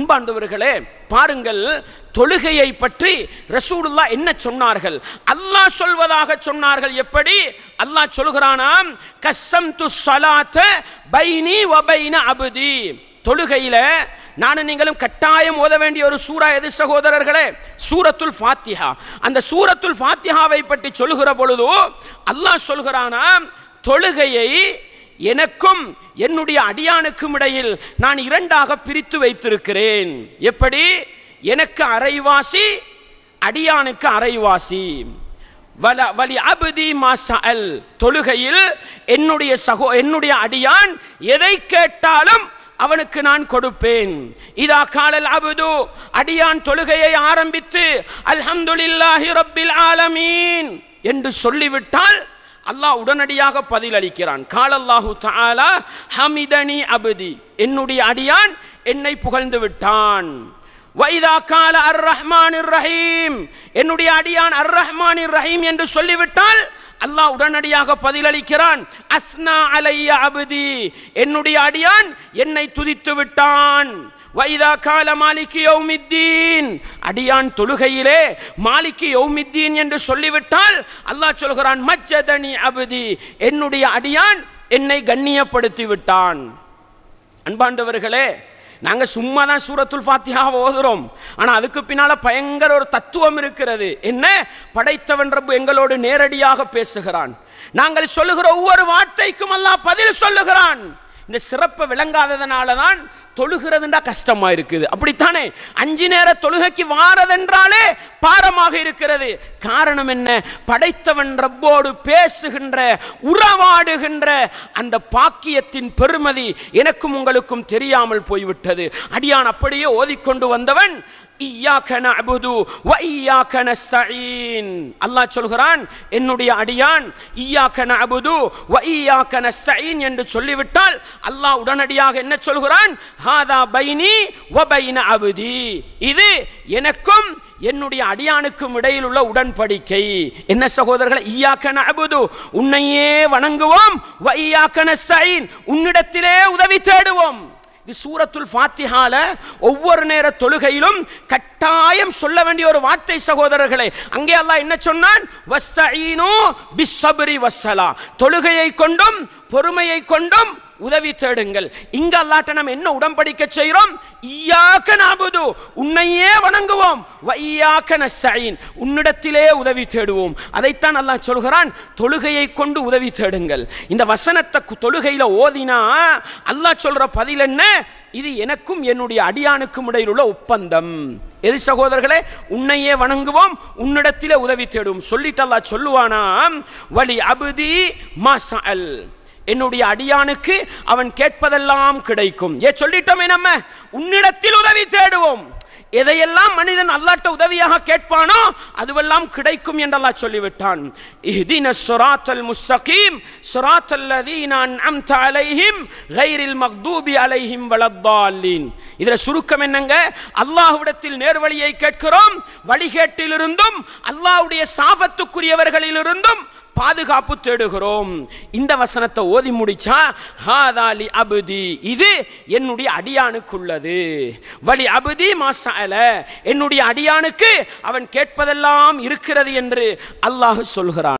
அன்பாண்டவர்களே பாருங்கள் தொழுகையை பற்றி ரசூலுல்லா என்ன சொன்னார்கள் அல்லாஹ் சொல்வதாக சொன்னார்கள் எப்படி அல்லாஹ் சொல்கிறானாம் கசம் து சலாத்த பைனி வபைன அபுதி தொழுகையில நானும் நீங்களும் கட்டாயம் ஓத வேண்டிய ஒரு சூரா எது சகோதரர்களே சூரத்துல் ஃபாத்திஹா அந்த சூரத்துல் ஃபாத்திஹாவை பற்றி சொல்லுகிற பொழுது அல்லாஹ் சொல்கிறானா தொழுகையை எனக்கும் என்னுடைய அடியானுக்கும் இடையில் நான் இரண்டாக பிரித்து வைத்திருக்கிறேன் எப்படி எனக்கு அரைவாசி அடியானுக்கு அரைவாசி வல வலி அபதி தொழுகையில் என்னுடைய சகோ என்னுடைய அடியான் எதை கேட்டாலும் அவனுக்கு நான் கொடுப்பேன் இதா காலல் அபுது அடியான் தொழுகையை ஆரம்பித்து அல்ஹம்துலில்லாஹி ரப்பில் ஆலமீன் என்று சொல்லிவிட்டால் அல்லாஹ் உடனடியாக பதில் அளிக்கிறான் காலல்லாஹு தாலா ஹமிதனி அபதி என்னுடைய அடியான் என்னை புகழ்ந்து விட்டான் வைதா கால அர் ரஹ்மான் ரஹீம் என்னுடைய அடியான் அர் ரஹ்மான் ரஹீம் என்று சொல்லிவிட்டால் அல்லாஹ் உடனடியாக பதிலளிக்கிறான் அஸ்னா அலைய அபதி என்னுடைய அடியான் என்னை துதித்து விட்டான் வைதா கால மாலிக்கு யௌமித்தீன் அடியான் தொழுகையிலே மாலிக்கு யௌமித்தீன் என்று சொல்லிவிட்டால் அல்லாஹ் சொல்கிறான் மஜ்ஜதனி அபதி என்னுடைய அடியான் என்னை கண்ணியப்படுத்தி விட்டான் அன்பாண்டவர்களே நாங்கள் சும்மா தான் சூரத்துல் ஃபாத்தியா ஓதுறோம் ஆனால் அதுக்கு பின்னால் பயங்கர ஒரு தத்துவம் இருக்கிறது என்ன படைத்தவன் ரப்பு எங்களோடு நேரடியாக பேசுகிறான் நாங்கள் சொல்லுகிற ஒவ்வொரு வார்த்தைக்கும் அல்லாஹ் பதில் சொல்லுகிறான் இந்த சிறப்பை விளங்காததுனால தான் தொழுகிறதுன்றா கஷ்டமா இருக்குது அப்படித்தானே அஞ்சு நேர தொழுகைக்கு வாரதென்றாலே பாரமாக இருக்கிறது காரணம் என்ன படைத்தவன் ரப்போடு பேசுகின்ற உறவாடுகின்ற அந்த பாக்கியத்தின் பெருமதி எனக்கும் உங்களுக்கும் தெரியாமல் போய்விட்டது அடியான் அப்படியே ஓதிக்கொண்டு வந்தவன் அல்லாஹ் சொல்கிறான் என்னுடைய அடியான் என்று சொல்லிவிட்டால் அல்லாஹ் உடனடியாக என்ன சொல்கிறான் ஹாதா பைனி வ பைன அபுதி இது எனக்கும் என்னுடைய அடியானுக்கும் இடையில் உள்ள உடன்படிக்கை என்ன சகோதரர்களை ஈயாக்கன அபுது உன்னையே வணங்குவோம் வ சைன் உன்னிடத்திலே உதவி தேடுவோம் இது சூரத்துல் ஃபாத்திஹால ஒவ்வொரு நேர தொழுகையிலும் கட்டாயம் சொல்ல வேண்டிய ஒரு வார்த்தை சகோதரர்களே அங்கே அல்லாஹ் என்ன சொன்னான் வஸ்தஈனு பிஸ்ஸபரி வஸ்ஸலா தொழுகையை கொண்டும் பொறுமையை கொண்டும் உதவி தேடுங்கள் இங்க அல்லாட்ட நம்ம என்ன உடன்படிக்க செய்கிறோம் உன்னையே வணங்குவோம் உன்னிடத்திலே உதவி தேடுவோம் அதைத்தான் அல்லாஹ் சொல்கிறான் தொழுகையை கொண்டு உதவி தேடுங்கள் இந்த வசனத்தை தொழுகையில் ஓதினா அல்லாஹ் சொல்ற பதில் என்ன இது எனக்கும் என்னுடைய அடியானுக்கும் இடையில் உள்ள ஒப்பந்தம் எது சகோதரர்களே உன்னையே வணங்குவோம் உன்னிடத்திலே உதவி தேடுவோம் சொல்லிட்டு அல்லாஹ் சொல்லுவானா வலி அபுதி மாசல் என்னுடைய அடியானுக்கு அவன் கேட்பதெல்லாம் கிடைக்கும் ஏ சொல்லிட்டோமே நம்ம உன்னிடத்தில் உதவி தேடுவோம் எதையெல்லாம் மனிதன் அல்லாட்ட உதவியாக கேட்பானோ அதுவெல்லாம் கிடைக்கும் என்றெல்லாம் சொல்லிவிட்டான் இஹ்தின முஸ்தகீம் அலைஹிம் கைரில் மக்தூபி அலைஹிம் வலத்தாலின் இதில் சுருக்கம் என்னங்க அல்லாஹுடத்தில் நேர்வழியை கேட்கிறோம் வழிகேட்டிலிருந்தும் அல்லாஹ்வுடைய சாபத்துக்குரியவர்களிலிருந்தும் பாதுகாப்பு தேடுகிறோம் இந்த வசனத்தை ஓதி முடிச்சா ஹாதாலி அபுதி இது என்னுடைய அடியானுக்குள்ளது வலி அபுதி மாசால என்னுடைய அடியானுக்கு அவன் கேட்பதெல்லாம் இருக்கிறது என்று அல்லாஹ் சொல்கிறான்